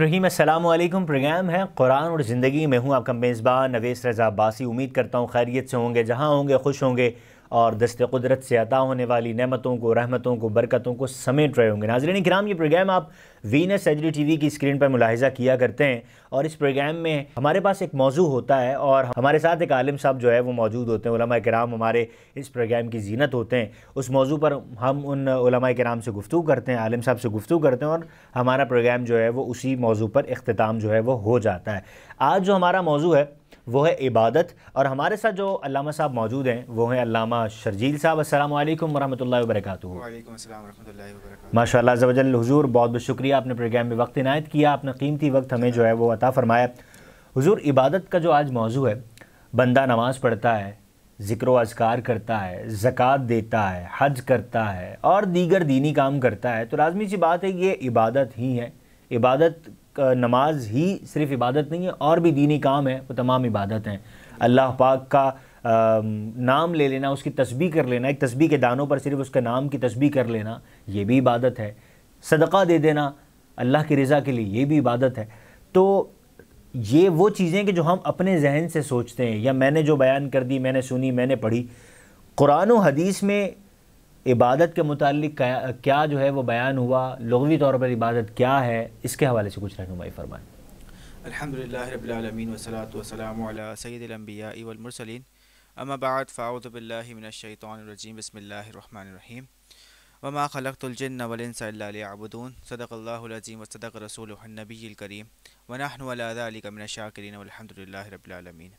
रहीम अल्लाम प्रोग्राम है कुरान और ज़िंदगी में हूँ आपका मेज़बान नवेस रज़ा बासी उम्मीद करता हूँ खैरियत से होंगे जहाँ होंगे खुश होंगे और दस्त कुदरत से अता होने वाली नमतों को रहमतों को बरकतों को समेट रहे होंगे नाजरन कराम ये प्रोग्राम आप वीनस एच टीवी की स्क्रीन पर मुलाहिजा किया करते हैं और इस प्रोग्राम में हमारे पास एक मौजू होता है और हमारे साथ एक आलिम साहब जो है वो मौजूद होते हैं कराम हमारे इस प्रोग्राम की जीनत होते हैं उस मौजू पर हम उन कराम से गुफ्तु करते हैं आलिम साहब से गुफ्तु करते हैं और हमारा प्रोग्राम जो है वो उसी मौजू पर अख्ताम जो है वो हो जाता है आज जो हमारा मौजू है वो है इबादत और हमारे साथ जो अलामा साहब मौजूद हैं वो हैं अलामा शर्जील साहब असल वरम्ह वरक माशा हजूर बहुत बहुत शुक्रिया आपने प्रोग्राम में वक्त इनायत किया आपने कीमती वक्त हमें जो है वो अता फरमाया हुजूर इबादत का जो आज मौजू है बंदा नमाज़ पढ़ता है ज़िक्र अजकार करता है ज़क़़त देता है हज करता है और दीगर दीनी काम करता है तो लाजमी सी बात है कि ये इबादत ही है इबादत नमाज ही सिर्फ इबादत नहीं है और भी दीनी काम है वो तमाम इबादत हैं अल्लाह पाक का आ, नाम ले लेना उसकी तस्बी कर लेना एक तस्बी के दानों पर सिर्फ उसके नाम की तस्बी कर लेना ये भी इबादत है सदका दे देना अल्लाह की रज़ा के लिए ये भी इबादत है तो ये वो चीज़ें कि जो हम अपने जहन से सोचते हैं या मैंने जो बयान कर दी मैंने सुनी मैंने पढ़ी कुरान और हदीस में इबादत के मुतालिक क्या जो है वो बयान हुआ लघवी तौर पर इबादत क्या है इसके हवाले से कुछ रहनुमाई फरमाएँ अलहमदिल्ला रबालमीन वसलात वसलाम सैदम्बिया वलमरसलिन अम्माबाद फ़ाउदबिल्लिमिनशैतरजीम बसमिल्लर रहीम وما خلقت الجن والإنس إلا ليعبدون صدق الله العظيم وصدق رسوله النبي الكريم ونحن ولا ذلك من الشاكرين والحمد لله رب العالمين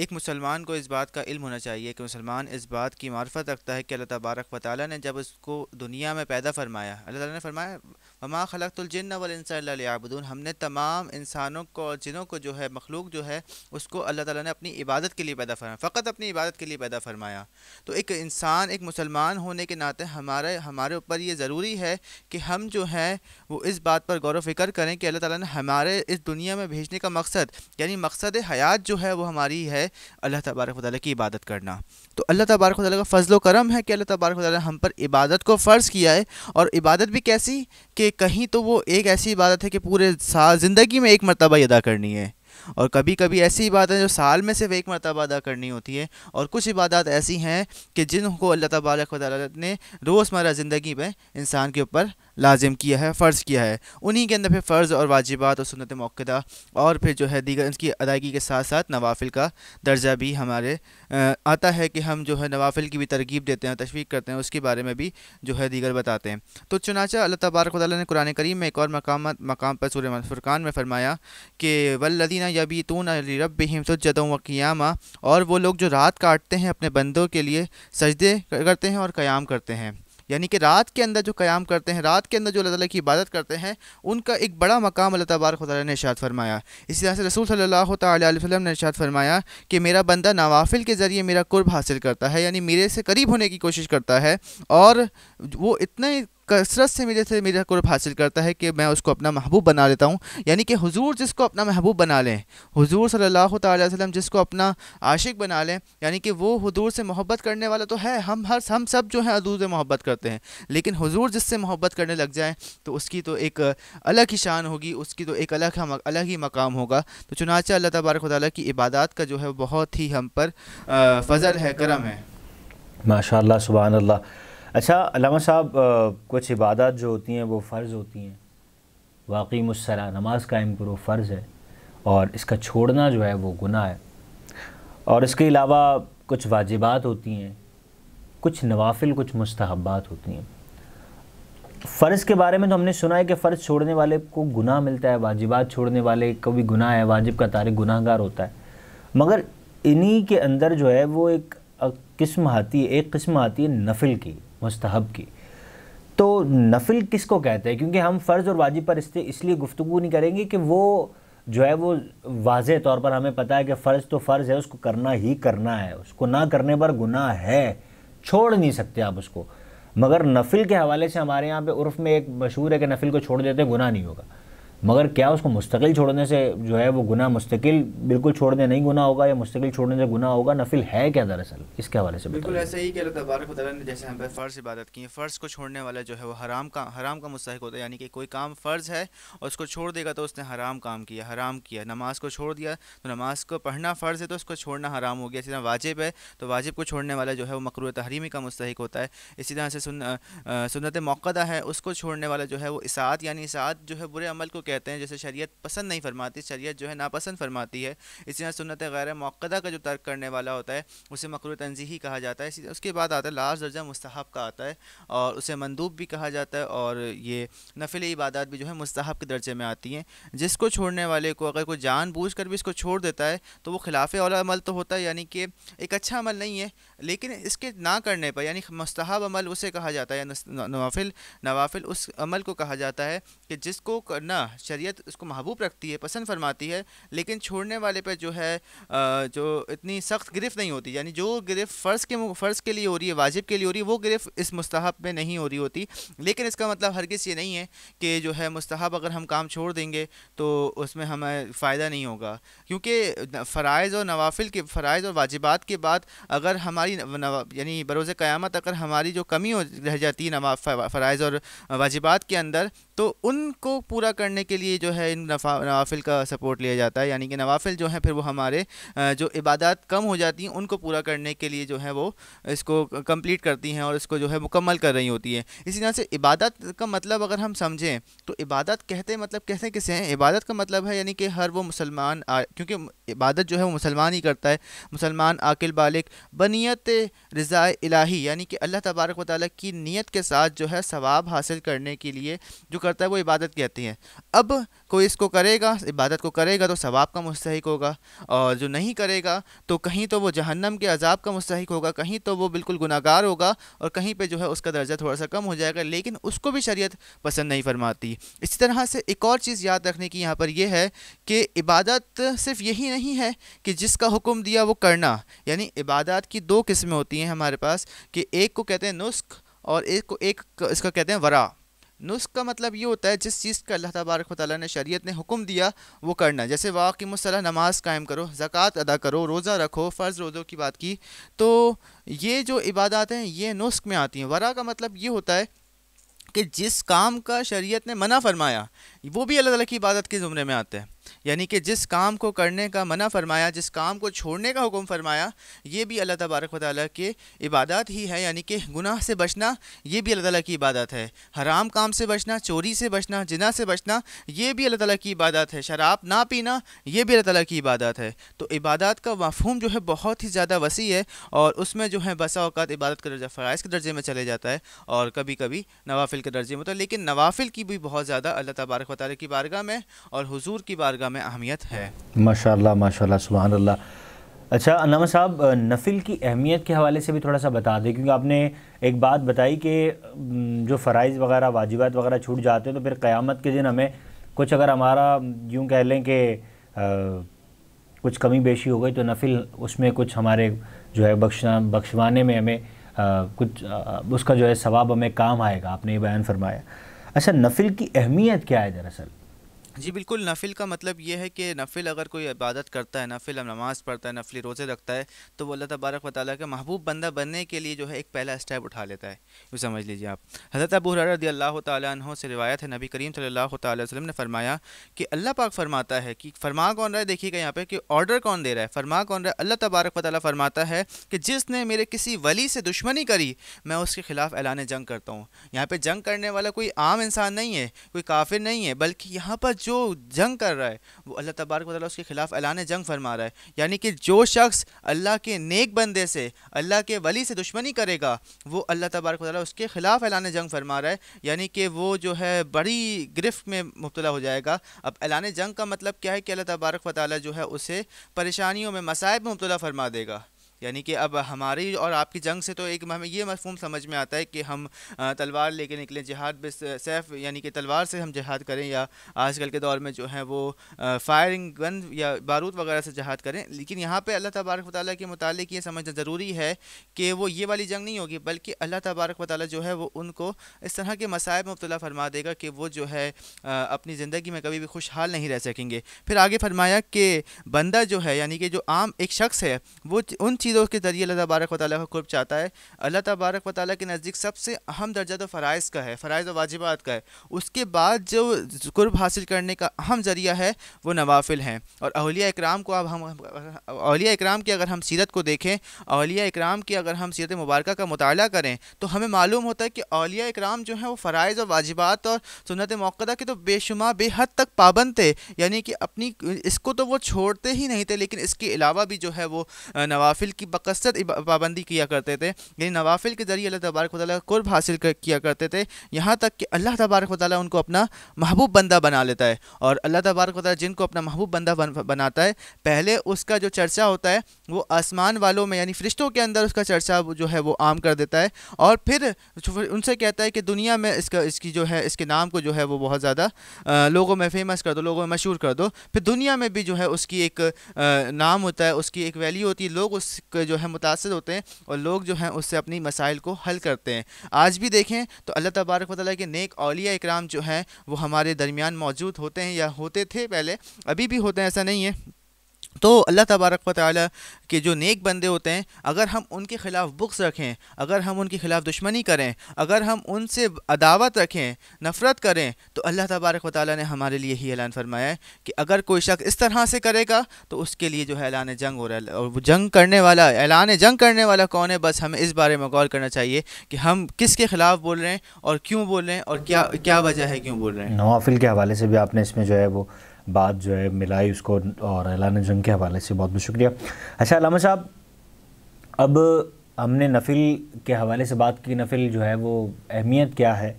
एक मुसलमान को इस बात का इल्म होना चाहिए कि मुसलमान इस बात की मार्फत रखता है कि अल्लाह तबारक व ताली ने जब उसको दुनिया में पैदा फरमाया अल्लाह ताली ने फरमाया वमा खलकतुलजन वलसाबदून हमने तमाम इंसानों को और जिनों को जो है मखलूक जो है उसको अल्लाह ताली ने अपनी इबादत के लिए पैदा फरमाया फ़कत अपनी इबादत के लिए पैदा फरमाया तो एक इंसान एक मुसलमान होने के नाते हमारे हमारे ऊपर ये ज़रूरी है कि हम जो हैं वो इस बात पर गौर वफ़िक्र करें कि अल्लाह ताली ने हमारे इस दुनिया में भेजने का मकसद यानी मकसद हयात जो है वो हमारी है है अल्लाह तबारक वाली की इबादत करना तो अल्लाह तबारक वाली का फजलो करम है कि अल्लाह तबारक वाली हम पर इबादत को फ़र्ज़ किया है और इबादत भी कैसी कि कहीं तो वो एक ऐसी इबादत है कि पूरे साल ज़िंदगी में एक मरतबा अदा करनी है और कभी कभी ऐसी इबादत जो साल में सिर्फ एक मरतबा अदा करनी होती है और कुछ इबादत ऐसी हैं कि जिनको अल्लाह तबारक वाली ने रोज़मर ज़िंदगी में इंसान के ऊपर लाजिम किया है फ़र्ज़ किया है उन्हीं के अंदर फिर फ़र्ज़ और वाजिबात और सुनत मौक़दा और फिर जो है दीगर उसकी अदायगी के साथ साथ नवाफिल का दर्जा भी हमारे आता है कि हम जो है नवाफिल की भी तरगीब देते हैं तशवीक करते हैं उसके बारे में भी जो है दीगर बताते हैं तो चुनाचा अल्लाह तबारक ने कुरान करीम में एक और मकाम मकाम पर सूर्य फुरकान में फरमाया कि वल्लदीना यबी तून रब हिम व क़ियामा और वो लोग जो रात काटते हैं अपने बंदों के लिए सजदे करते हैं और क़याम करते हैं यानी कि रात के अंदर जो क़्याम करते हैं रात के अंदर जो अल्लाह ताली की इबादत करते हैं उनका एक बड़ा मकाम अल्लाह तबारक ताली ने इशाद फरमाया इसी तरह से रसूल सल्ला तसलम ने इशाद फरमाया कि मेरा बंदा नवाफिल के ज़रिए मेरा कुर्ब हासिल करता है यानी मेरे से करीब होने की कोशिश करता है और वो इतने कसरत से मेरे से मेरा कुर्ब हासिल करता है कि मैं उसको अपना महबूब बना लेता हूँ यानी कि हुजूर जिसको अपना महबूब बना लें हुजूर सल्लल्लाहु अलैहि वसल्लम जिसको अपना आशिक बना लें यानी कि वो हुजूर से मोहब्बत करने वाला तो है हम हर हम सब जो है हजूर से मोहब्बत करते हैं लेकिन हुजूर जिससे मोहब्बत करने लग जाए तो उसकी तो एक अलग ही शान होगी उसकी तो एक अलग अलग ही मकाम होगा तो चुनाचा अल्लाह तबारक ताली की इबादत का जो है बहुत ही हम पर फ़ज़ल है करम है माशा सुबह अल्लाह अच्छा अलामा साहब कुछ इबादत जो होती हैं वो फ़र्ज़ होती हैं वाकई मुसरा नमाज कायम करो फ़र्ज़ है और इसका छोड़ना जो है वो गुनाह है और इसके अलावा कुछ वाजिबात होती हैं कुछ नवाफिल कुछ मुस्तहबात होती हैं फ़र्ज़ के बारे में तो हमने सुना है कि फ़र्ज़ छोड़ने वाले को गुनाह मिलता है वाजिबात छोड़ने वाले को भी गुनाह है वाजिब का तारिक गुनाहगार होता है मगर इन्हीं के अंदर जो है वो एक किस्म आती है एक किस्म आती है नफिल की मस्तहब की तो नफिल किस को कहते हैं क्योंकि हम फ़र्ज़ और वाजिब पर इसलिए गुफ्तु नहीं करेंगे कि वो जो है वो वाज तौर पर हमें पता है कि फ़र्ज़ तो फ़र्ज़ है उसको करना ही करना है उसको ना करने पर गुनाह है छोड़ नहीं सकते आप उसको मगर नफिल के हवाले से हमारे यहाँ पे उर्फ़ में एक मशहूर है कि नफिल को छोड़ देते गुनाह नहीं होगा मगर क्या उसको मुस्तकिल छोड़ने से जो है वो गुना मुस्तकिल बिल्कुल छोड़ने नहीं गुना होगा या मुस्तकिल छोड़ने से गुना होगा नफिल है क्या दरअसल इसके हवाले से बिल्कुल ऐसे ही कह रहा तबारक ने जैसे हम पे फ़र्ज़ इबादत की है फ़र्ज़ को छोड़ने वाला जो है वो हराम का हराम का मुस्तक होता है यानी कि कोई काम फ़र्ज़ है और उसको छोड़ देगा तो उसने हराम काम किया हराम किया नमाज को छोड़ दिया तो नमाज को पढ़ना फ़र्ज़ है तो उसको छोड़ना हराम हो गया इसी तरह वाजिब है तो वाजिब को छोड़ने वाला जो है वो मकरू तहरीमी का मुस्तक होता है इसी तरह से सुनत मौक़ा है उसको छोड़ने वाला जो है वो इसात यानी इसात जो है बुरे अमल को कहते हैं जैसे शरीयत पसंद नहीं फरमाती शरीयत जो है नापसंद फरमाती है इसी तरह सुनत गैर मौक़दा का जो तर्क करने वाला होता है उसे मकर तनजीही कहा जाता है उसके बाद आता है लास्ट दर्जा मुस्तहब का आता है और उसे मंदूब भी कहा जाता है और ये नफिल इबादत भी जो है मुस्तहब के दर्जे में आती हैं जिसको छोड़ने वाले को अगर कोई जान बूझ कर भी इसको छोड़ देता है तो वो खिलाफ वाला अमल तो होता है यानी कि एक अच्छा अमल नहीं है लेकिन इसके ना करने पर यानी मस्तहब अमल उसे कहा जाता है या नवाफिल नवाफिल उस अमल को कहा जाता है कि जिसको करना शरीयत उसको महबूब रखती है पसंद फरमाती है लेकिन छोड़ने वाले पर जो है जो इतनी सख्त गिरफ्त नहीं होती यानी जो गिरफ्त फ़र्ज़ के फ़र्ज़ के लिए हो रही है वाजिब के लिए हो रही है वो गिरफ्त इस मुस्तहब में नहीं हो रही होती लेकिन इसका मतलब हरगिज़ ये नहीं है कि जो है मुस्तहब अगर हम काम छोड़ देंगे तो उसमें हमें फ़ायदा नहीं होगा क्योंकि फ़रज़ और नवाफिल के फ़रज़ और वाजिबात के बाद अगर हमारी यानी बरोज़ क़्यामत अगर हमारी जो कमी रह जाती है नवा फ़रज़ और वाजिबात के अंदर तो उनको पूरा करने के के लिए जो है इन नवाफिल का सपोर्ट लिया जाता है यानी कि नवाफिल जो है फिर वो हमारे जो इबादत कम हो जाती हैं उनको पूरा करने के लिए जो है वो इसको कंप्लीट करती हैं और इसको जो है मुकम्मल कर रही होती हैं इसी तरह से इबादत का मतलब अगर हम समझें तो इबादत कहते मतलब कहते किसे हैं इबादत का मतलब है यानी कि हर वो मुसलमान क्योंकि इबादत जो है वो मुसलमान ही करता है मुसलमान आकिल बालिक बनीत रज़ा इलाही यानी कि अल्लाह तबारक वाली की नीयत के साथ जो है सवाब हासिल करने के लिए जो करता है वो इबादत कहती है अब अब कोई इसको करेगा इबादत को करेगा तो सवाब का मुस्तक होगा और जो नहीं करेगा तो कहीं तो वो जहन्नम के अजाब का मुस्तक होगा कहीं तो वो बिल्कुल गुनागार होगा और कहीं पे जो है उसका दर्जा थोड़ा सा कम हो जाएगा लेकिन उसको भी शरीयत पसंद नहीं फरमाती इसी तरह से एक और चीज़ याद रखने की यहाँ पर यह है कि इबादत सिर्फ यही नहीं है कि जिसका हुक्म दिया वो करना यानी इबादत की दो किस्में होती हैं हमारे पास कि एक को कहते हैं नुस्ख और एक को एक इसका कहते हैं वरा नुस्ख का मतलब ये होता है जिस चीज़ का अल्लाह तबारक ताली ने शरीयत ने हुक्म दिया वो करना जैसे वाकिमसला नमाज कायम करो ज़क़़त अदा करो रोज़ा रखो फ़र्ज़ रोज़ों की बात की तो ये जो इबादत हैं ये नुस्ख में आती हैं वरा का मतलब ये होता है कि जिस काम का शरीयत ने मना फरमाया वो भी अल्लाह ताली की इबादत के ज़ुमरे में आता है यानी कि जिस काम को करने का मना फरमाया जिस काम को छोड़ने का हुक्म फरमाया ये भी अल्लाह तबारक वाली के इबादत ही है यानी कि गुनाह से बचना ये भी अल्लाह ताली की इबादत है हराम काम से बचना चोरी से बचना जिना से बचना ये भी अल्लाह ताली की इबादत है शराब ना पीना ये भी अल्लाह ताली की इबादत है तो इबादत का मफहम जो है बहुत ही ज़्यादा वसी है और उसमें जो है बसा अवत इबादत का दर्जा फ़रज़ के दर्जे में चले जाता है और कभी कभी नवाफिल के दर्जे में तो लेकिन नवाफिल की भी बहुत ज़्यादा अल्लाह तबारक वाली की बारगाह में और हजूर की बारगाह में अहमियत है माशाल्लाह माशाल्लाह सुबह अल्लाह अच्छा अनामा साहब नफिल की अहमियत के हवाले से भी थोड़ा सा बता दें क्योंकि आपने एक बात बताई कि जो फ़राइज वगैरह वाजिबात वगैरह छूट जाते हैं तो फिर क़्यामत के दिन हमें कुछ अगर हमारा यूँ कह लें कि कुछ कमी बेशी हो गई तो नफिल उसमें कुछ हमारे जो है बख्श बख्शवाने में हमें आ, कुछ आ, उसका जो है सवाब हमें काम आएगा आपने ये बयान फरमाया अच्छा नफिल की अहमियत क्या है दरअसल जी बिल्कुल नफिल का मतलब ये है कि नफिल अगर कोई इबादत करता है नफिल नमाज़ पढ़ता है नफली रोज़े रखता है तो वो अल्लाह तबारक वाली के महबूब बंदा बनने के लिए जो है एक पहला स्टेप उठा लेता है वो समझ लीजिए आप हज़रत अबू हर रदी अल्लाह तहों से रवायत है नबी करीम सल्ला वसलम ने फरमाया कि अल्लाह पाक फरमाता है कि फरमा कौन रहा है देखिएगा यहाँ पर कि ऑर्डर कौन दे रहा है फरमा कौन रहा है अल्लाह तबारक वाली फरमाता है कि जिसने मेरे किसी वली से दुश्मनी करी मैं उसके ख़िलाफ़ ऐलान जंग करता हूँ यहाँ पर जंग करने वाला कोई आम इंसान नहीं है कोई काफिर नहीं है बल्कि यहाँ पर जो जंग कर रहा है वो अल्लाह तबारक वाली उसके खिलाफ अलान जंग फरमा रहा है यानी कि जो शख्स अल्लाह के नेक बंदे से अल्लाह के वली से दुश्मनी करेगा वो अल्लाह तबारक वाली उसके खिलाफ ऐलान जंग फरमा रहा है यानी कि वो जो है बड़ी गिरफ्त में मुबतला हो जाएगा अब ऐलान जंग का मतलब क्या है कि अल्लाह तबारक वाली जो है उसे परेशानियों में मसायब में मुबतला फरमा देगा यानी कि अब हमारी और आपकी जंग से तो एक हमें ये मफहूम समझ में आता है कि हम तलवार लेके निकलें जिहाद बस सैफ यानी कि तलवार से हम जिहाद करें या आजकल के दौर में जो है वो फायरिंग गन या बारूद वगैरह से जिहाद करें लेकिन यहाँ पर अल्लाह तबारक वाली के मुतालिक ये समझना ज़रूरी है कि वो ये वाली जंग नहीं होगी बल्कि अल्लाह तबारक वाली जो है वो उनको इस तरह के मसायब मुबला फरमा देगा कि वो जो है अपनी ज़िंदगी में कभी भी खुशहाल नहीं रह सकेंगे फिर आगे फरमाया कि बंदा जो है यानी कि जो आम एक शख्स है वो उन चीज़ चीज़ों के ज़रिए अल्लाह तबारक वाली का कुर्ब चाहता है अल्लाह तबारक वाली के नज़दीक सबसे अहम दर्जा तो फ़रज़ का है फ़रज़ और वाजिबात का है उसके बाद जो कुर्ब हासिल करने का अहम ज़रिया है वो नवाफिल हैं और अलिया इकराम को अब हम अलिया इकराम की अगर हम सीरत को देखें अलिया इकराम की अगर हम सीरत मुबारक का मुताल करें तो हमें मालूम होता है कि अलिया इकराम जो है वो फ़रज़ और वाजिबात और सुनत मौक़ा के तो बेशुमा बेहद तक पाबंद थे यानी कि अपनी इसको तो वो छोड़ते ही नहीं थे लेकिन इसके अलावा भी जो है वो नवाफिल की बकसत पाबंदी किया करते थे यानी नवाफिल के ज़रिए अल्लाह तबारक वाली कुर्ब हासिल कर, किया करते थे यहाँ तक कि अल्लाह तबारक वाली उनको अपना महबूब बंदा बना लेता है और अल्लाह तबारक वाली जिनको अपना महबूब बंदा बन, बनाता है पहले उसका जो चर्चा होता है वो आसमान वालों में यानी फरिश्तों के अंदर उसका चर्चा जो है वो आम कर देता है और फिर उनसे कहता है कि दुनिया में इसका इसकी जो है इसके नाम को जो है वो बहुत ज़्यादा लोगों में फेमस कर दो लोगों में मशहूर कर दो फिर दुनिया में भी जो है उसकी एक नाम होता है उसकी एक वैल्यू होती है लोग उस जो है मुतासर होते हैं और लोग जो हैं उससे अपनी मसाइल को हल करते हैं आज भी देखें तो अल्लाह तबारक वाली के नेक अलिया इक्राम जो हैं वो हमारे दरमियान मौजूद होते हैं या होते थे पहले अभी भी होते हैं ऐसा नहीं है तो अल्लाह तबारक वाली ताली के जो नेक बंदे होते हैं अगर हम उनके ख़िलाफ़ बुक्स रखें अगर हम उनके ख़िलाफ़ दुश्मनी करें अगर हम उनसे अदावत रखें नफ़रत करें तो अल्लाह तबारक ताली ने हमारे लिए ही ऐलान फरमाया है कि अगर कोई शख्स इस तरह से करेगा तो उसके लिए जो है ऐलान जंग हो रहा है और जंग करने वाला ऐलान जंग करने वाला कौन है बस हमें इस बारे में गौर करना चाहिए कि हम किस के ख़िलाफ़ बोल रहे हैं और क्यों बोल रहे हैं और क्या क्या वजह है क्यों बोल रहे हैं नवाफिल के हवाले से भी आपने इसमें जो है वो बात जो है मिलाई उसको और एलान जंग के हवाले से बहुत बहुत शुक्रिया अच्छा अलामा साहब अब हमने नफिल के हवाले से बात की नफिल जो है वो अहमियत क्या है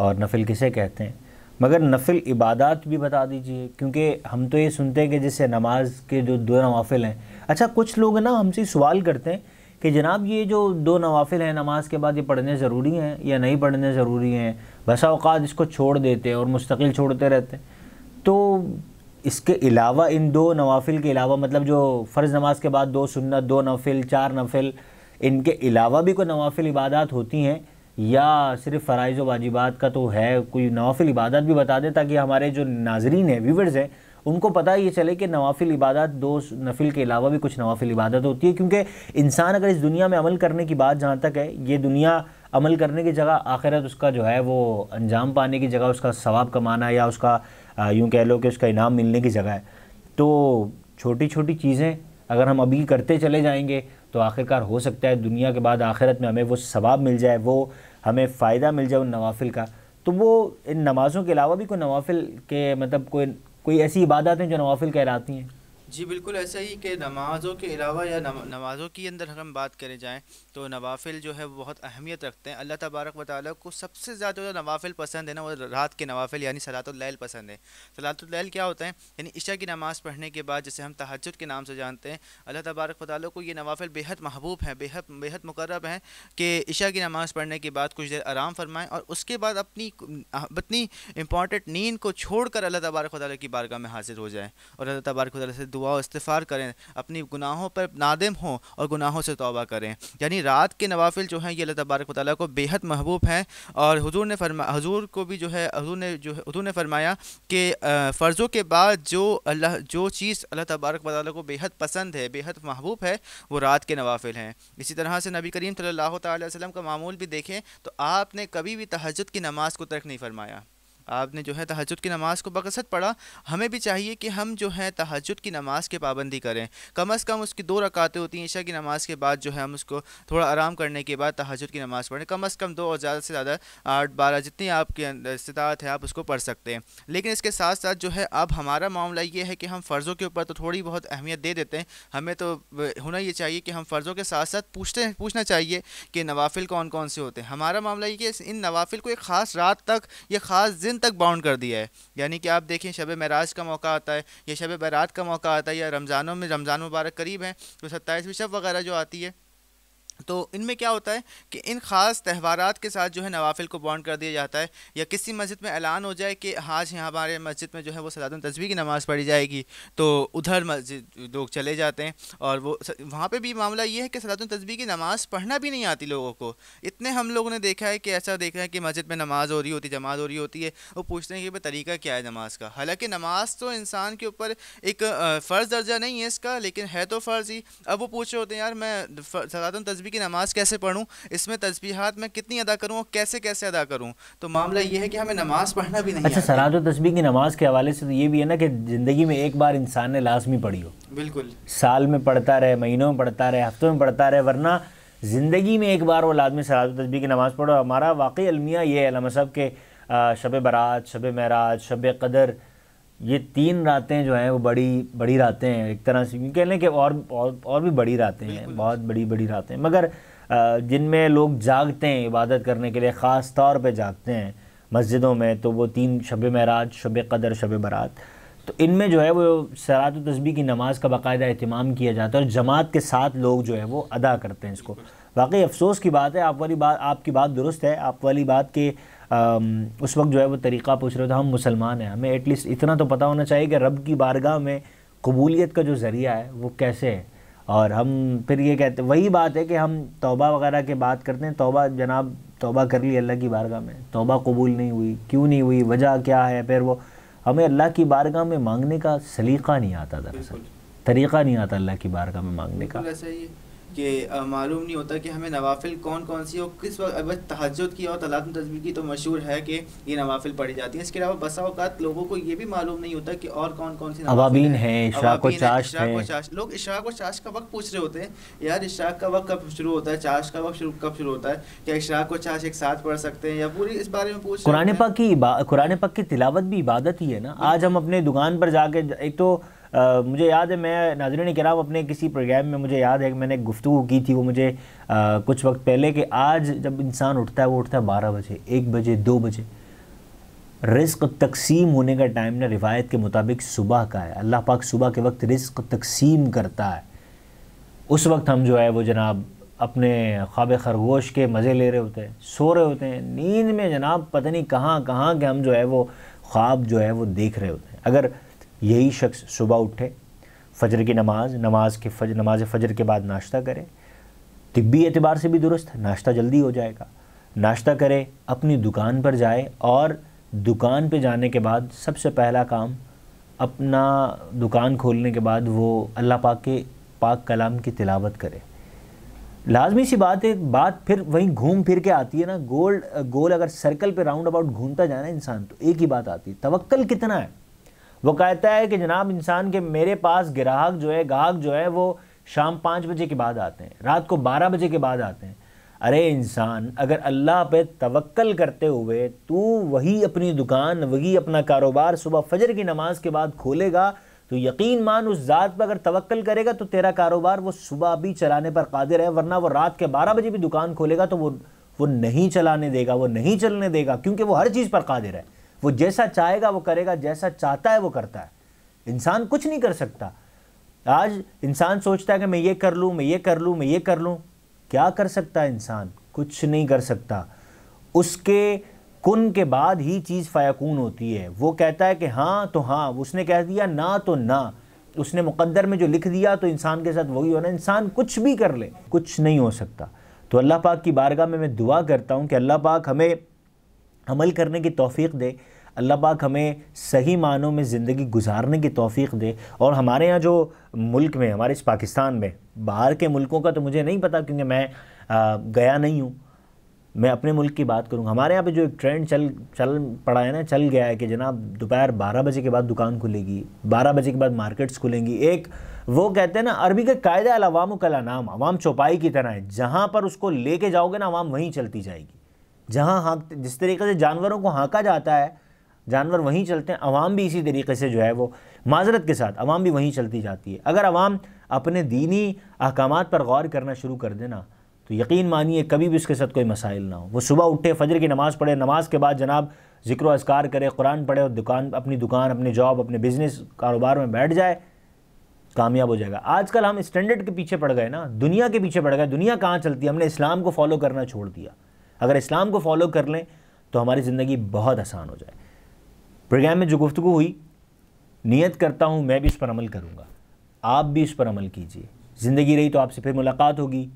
और नफिल किसे कहते हैं मगर नफिल इबादत भी बता दीजिए क्योंकि हम तो ये सुनते हैं कि जैसे नमाज के जो दो नवाफिल हैं अच्छा कुछ लोग ना हमसे सवाल करते हैं कि जनाब ये जो दो नवाफिल हैं नमाज के बाद ये पढ़ने ज़रूरी हैं या नहीं पढ़ने ज़रूरी हैं बसा अवकात इसको छोड़ देते हैं और मुस्तकिल छोड़ते रहते हैं तो इसके अलावा इन दो नवाफिल के अलावा मतलब जो फ़र्ज़ नमाज के बाद दो सुन्नत दो नफिल चार नफिल इनके अलावा भी कोई नवाफिल इबादत होती हैं या सिर्फ फ़राइज़ वाजिबात का तो है कोई नवाफिल इबादत भी बता दें ताकि हमारे जो नाजरीन हैं व्यूवर्स हैं उनको पता ये चले कि नवाफिल इबादत दो नफिल के अलावा भी कुछ नवाफिल इबादत होती है क्योंकि इंसान अगर इस दुनिया में अमल करने की बात जहाँ तक है ये दुनिया अमल करने की जगह आखिरत उसका जो है वो अंजाम पाने की जगह उसका सवाब कमाना या उसका यूँ कह लो कि उसका इनाम मिलने की जगह है तो छोटी छोटी चीज़ें अगर हम अभी करते चले जाएंगे तो आखिरकार हो सकता है दुनिया के बाद आखिरत में हमें वो सवाब मिल जाए वो हमें फ़ायदा मिल जाए उन नवाफिल का तो वो इन नमाज़ों के अलावा भी कोई नवाफिल के मतलब कोई कोई ऐसी इबादत हैं जो नवाफिल कहलाती हैं जी बिल्कुल ऐसा ही कि नमाज़ों के अलावा या नमाज़ों के अंदर अगर हम बात करें जाएँ तो नवाफिल जो है वो बहुत अहमियत रखते हैं अल्लाह तबारक वाली को सबसे ज़्यादा जो नवाफिल पसंद है ना वो रात के नवाफिल यानी सलातुल्लैल पसंद है सलातुल्लैल क्या होते हैं यानी ईशा की नमाज़ पढ़ने के बाद जैसे हम तहजद के नाम से जानते हैं अल्लाह तबारक वाली को ये नवाफिल बेहद महबूब हैं बेहद बेहद मुकरब हैं कि ईशा की नमाज़ पढ़ने के बाद कुछ देर आराम फरमाएँ और उसके बाद अपनी अपनी इंपॉर्टेंट नींद को छोड़ कर अल्लाह तबारक वाली की बारगाह में हाजिर हो जाएँ और अल्लाह तबारक वाली से दुआ इस्तफ़ार करें अपनी गुनाहों पर नादिम हों और गुनाहों से तोबा करें यानी रात के नवाफिल जो हैं ये अल्लाह तबारक वाली को बेहद महबूब हैं और हजूर ने फरमा हजूर को भी जो है हजूर ने जो हजूर ने फरमाया कि फ़र्ज़ों के बाद जो अल्लाह जो चीज़ अल्लाह तबारक वाली को बेहद पसंद है बेहद महबूब है वो रात के नवाफिल हैं इसी तरह से नबी करीम सल्ला तसलम का मामूल भी देखें तो आपने कभी भी तहजद की नमाज़ को तर्क नहीं फरमाया आपने जो है तहजद की नमाज़ को बकसत पढ़ा हमें भी चाहिए कि हम जो है तहजद की नमाज़ की पाबंदी करें कम अज़ कम उसकी दो रकातें होती हैं ईशा की नमाज़ के बाद जो है हम उसको थोड़ा आराम करने के बाद तहजद की नमाज़ पढ़ें कम अज़ कम दो और ज़्यादा से ज़्यादा आठ बारह जितनी आपकी इस्तात है आप उसको पढ़ सकते हैं लेकिन इसके साथ साथ जो है अब हमारा मामला ये है कि हम फ़र्ज़ों के ऊपर तो थोड़ी बहुत अहमियत दे देते हैं हमें तो होना ये चाहिए कि हम फ़र्ज़ों के साथ साथ पूछते हैं पूछना चाहिए कि नवाफिल कौन कौन से होते हैं हमारा मामला ये कि इन नवाफिल को एक ख़ास रात तक या ख़ास दिन दिन तक बाउंड कर दिया है यानी कि आप देखें शब महराज का मौका आता है या शब बरात का मौका आता है या रमज़ानों में रमज़ान मुबारक करीब हैं तो सत्ताईसवीं शब वगैरह जो आती है तो इनमें क्या होता है कि इन ख़ास त्यौहारात के साथ जो है नवाफिल को बॉन्ड कर दिया जाता है या किसी मस्जिद में ऐलान हो जाए कि आज यहाँ हमारे मस्जिद में जो है वो सदातन तस्वीर की नमाज़ पढ़ी जाएगी तो उधर मस्जिद लोग चले जाते हैं और वो वहाँ पे भी मामला ये है कि सदातन तस्वीर की नमाज़ पढ़ना भी नहीं आती लोगों को इतने हम लोगों ने देखा है कि ऐसा देखा है कि मस्जिद में नमाज़ हो रही होती जमाज हो रही होती है वो पूछते हैं कि भाई तरीका क्या है नमाज़ का हालाँकि नमाज तो इंसान के ऊपर एक फ़र्ज़ दर्जा नहीं है इसका लेकिन है तो फ़र्ज़ ही अब वो पूछ रहे होते हैं यार मैं सदातन तस्वीर तरावी की नमाज़ कैसे पढ़ूँ इसमें तस्बीहात मैं कितनी अदा करूँ और कैसे कैसे अदा करूँ तो मामला ये है कि हमें नमाज़ पढ़ना भी नहीं अच्छा सरात और तस्बी की नमाज़ के हवाले से तो ये भी है ना कि ज़िंदगी में एक बार इंसान ने लाजमी पढ़ी हो बिल्कुल साल में पढ़ता रहे महीनों में पढ़ता रहे हफ्तों में पढ़ता रहे वरना ज़िंदगी में एक बार वो लाजमी सरात तस्बी की नमाज़ पढ़ो हमारा वाकई अलमिया ये है साहब के शब बरात शब महराज शब कदर ये तीन रातें जो हैं वो बड़ी बड़ी रातें हैं एक तरह से कह लें कि और और, और भी बड़ी रातें हैं बहुत बड़ी बड़ी रातें मगर जिनमें लोग जागते हैं इबादत करने के लिए ख़ास तौर पर जागते हैं मस्जिदों में तो वो तीन शब महराज शब कदर शब बारात तो इनमें जो है वो सरात तस्बी की नमाज़ का बाकायदा अहतमाम किया जाता है और जमात के साथ लोग जो है वो अदा करते हैं इसको वाकई अफसोस की बात है आप वाली बात आपकी बात दुरुस्त है आप वाली बात के उस वक्त जो है वो तरीक़ा पूछ रहे हो तो हम मुसलमान हैं हमें एटलीस्ट इतना तो पता होना चाहिए कि रब की बारगाह में कबूलियत का जो ज़रिया है वो कैसे है और हम फिर ये कहते वही बात है कि हम तोबा वगैरह के बात करते हैं तोबा जनाब तोबा कर ली अल्लाह की बारगाह में तोबा कबूल नहीं हुई क्यों नहीं हुई वजह क्या है फिर वो हमें अल्लाह की बारगाह में मांगने का सलीका नहीं आता दरअसल तरीक़ा नहीं आता अल्लाह की बारगाह में मांगने का कि मालूम नहीं होता कि हमें नवाफिल कौन कौन सी और किस वक्त अगर तहजद की और तलात तस्वीर की तो मशहूर है कि ये नवाफिल पढ़ी जाती है इसके अलावा बसा अवत लोगों को ये भी मालूम नहीं होता कि और कौन कौन सी अवाबीन है इशराक और चाश लोग इशराक और चाश का वक्त पूछ रहे होते हैं यार इशराक का वक्त कब शुरू होता है चाश का वक्त कब शुरू होता है क्या इशराक और चाश एक साथ पढ़ सकते हैं या पूरी इस बारे में पूछ कुरान पाक की कुरान पाक की तिलावत भी इबादत ही है ना आज हम अपने दुकान पर जाके एक तो आ, मुझे याद है मैं नाजरन कराम अपने किसी प्रोग्राम में मुझे याद है कि मैंने गुफ्तु की थी वो मुझे आ, कुछ वक्त पहले कि आज जब इंसान उठता है वो उठता है बारह बजे एक बजे दो बजे रिस्क तकसीम होने का टाइम ना रिवायत के मुताबिक सुबह का है अल्लाह पाक सुबह के वक्त रिस्क तकसीम करता है उस वक्त हम जो है वो जनाब अपने ख्वाब खरगोश के मज़े ले रहे होते हैं सो रहे होते हैं नींद में जनाब पता नहीं कहाँ कहाँ के हम जो है वो ख्वाब जो है वो देख रहे होते हैं अगर यही शख्स सुबह उठे फजर की नमाज नमाज के फज नमाज फजर के बाद नाश्ता करे तिब्बी एतबार से भी दुरुस्त नाश्ता जल्दी हो जाएगा नाश्ता करे अपनी दुकान पर जाए और दुकान पर जाने के बाद सबसे पहला काम अपना दुकान खोलने के बाद वो अल्लाह पाक के पाक कलाम की तिलावत करे लाजमी सी बात है बात फिर वहीं घूम फिर के आती है ना गोल गोल अगर सर्कल पे राउंड अबाउट घूमता जाना इंसान तो एक ही बात आती है तवक्ल कितना है वो कहता है कि जनाब इंसान के मेरे पास ग्राहक जो है गाहक जो है वो शाम पाँच बजे के बाद आते हैं रात को बारह बजे के बाद आते हैं अरे इंसान अगर अल्लाह पे तवक्ल करते हुए तू वही अपनी दुकान वही अपना कारोबार सुबह फजर की नमाज के बाद खोलेगा तो यकीन मान उस ज़ात पर अगर तवक्ल करेगा तो तेरा कारोबार वो सुबह भी चलाने पर कादिर है वरना वो रात के बारह बजे भी दुकान खोलेगा तो वो वो नहीं चलाने देगा वो नहीं चलने देगा क्योंकि वो हर चीज़ पर कादिर है वो जैसा चाहेगा वो करेगा जैसा चाहता है वो करता है इंसान कुछ नहीं कर सकता आज इंसान सोचता है कि मैं ये कर लूँ मैं ये कर लूँ मैं ये कर लूँ क्या कर सकता है इंसान कुछ नहीं कर सकता उसके कुन के बाद ही चीज़ फ़याकून होती है वो कहता है कि हाँ तो हाँ उसने कह दिया ना तो ना उसने मुकद्दर में जो लिख दिया तो इंसान के साथ वही होना इंसान कुछ भी कर ले कुछ नहीं हो सकता तो अल्लाह पाक की बारगाह में मैं दुआ करता हूँ कि अल्लाह पाक हमें अमल करने की तोफ़ी दे अल्लाह पाक हमें सही मानों में ज़िंदगी गुजारने की तोफ़ी दे और हमारे यहाँ जो मुल्क में हमारे इस पाकिस्तान में बाहर के मुल्कों का तो मुझे नहीं पता क्योंकि मैं आ, गया नहीं हूँ मैं अपने मुल्क की बात करूँगा हमारे यहाँ पे जो एक ट्रेंड चल चल पड़ा है ना चल गया है कि जनाब दोपहर बारह बजे के बाद दुकान खुलेगी बारह बजे के बाद मार्केट्स खुलेंगी एक वो कहते हैं ना अरबी के कायदे अलावाम कला नाम अवाम चौपाई की तरह है जहाँ पर उसको लेके जाओगे ना अवाम वहीं चलती जाएगी जहाँ हाँक जिस तरीके से जानवरों को हाँका जाता है जानवर वहीं चलते हैं आवाम भी इसी तरीके से जो है वो माजरत के साथ अवाम भी वहीं चलती जाती है अगर आवाम अपने दीनी अहकाम पर गौर करना शुरू कर देना तो यकीन मानिए कभी भी उसके साथ कोई मसाइल ना हो वो सुबह उठे फजर की नमाज़ पढ़े नमाज के बाद जनाब जिक्र असकार करे कुरान पढ़े और दुकान अपनी दुकान अपने जॉब अपने बिज़नेस कारोबार में बैठ जाए कामयाब हो जाएगा आजकल हम स्टैंडर्ड के पीछे पड़ गए ना दुनिया के पीछे पड़ गए दुनिया कहाँ चलती है हमने इस्लाम को फॉलो करना छोड़ दिया अगर इस्लाम को फॉलो कर लें तो हमारी ज़िंदगी बहुत आसान हो जाए प्रोग्राम में जो गुफ्तु हुई नीयत करता हूँ मैं भी इस पर अमल करूँगा आप भी इस पर अमल कीजिए ज़िंदगी रही तो आपसे फिर मुलाकात होगी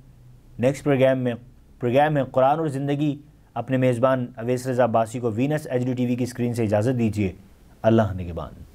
नेक्स्ट प्रोग्राम में प्रोग्राम है कुरान और ज़िंदगी अपने मेज़बान अवेस रजा बासी को Venus H D T V की स्क्रीन से इजाज़त दीजिए अल्लाह बाद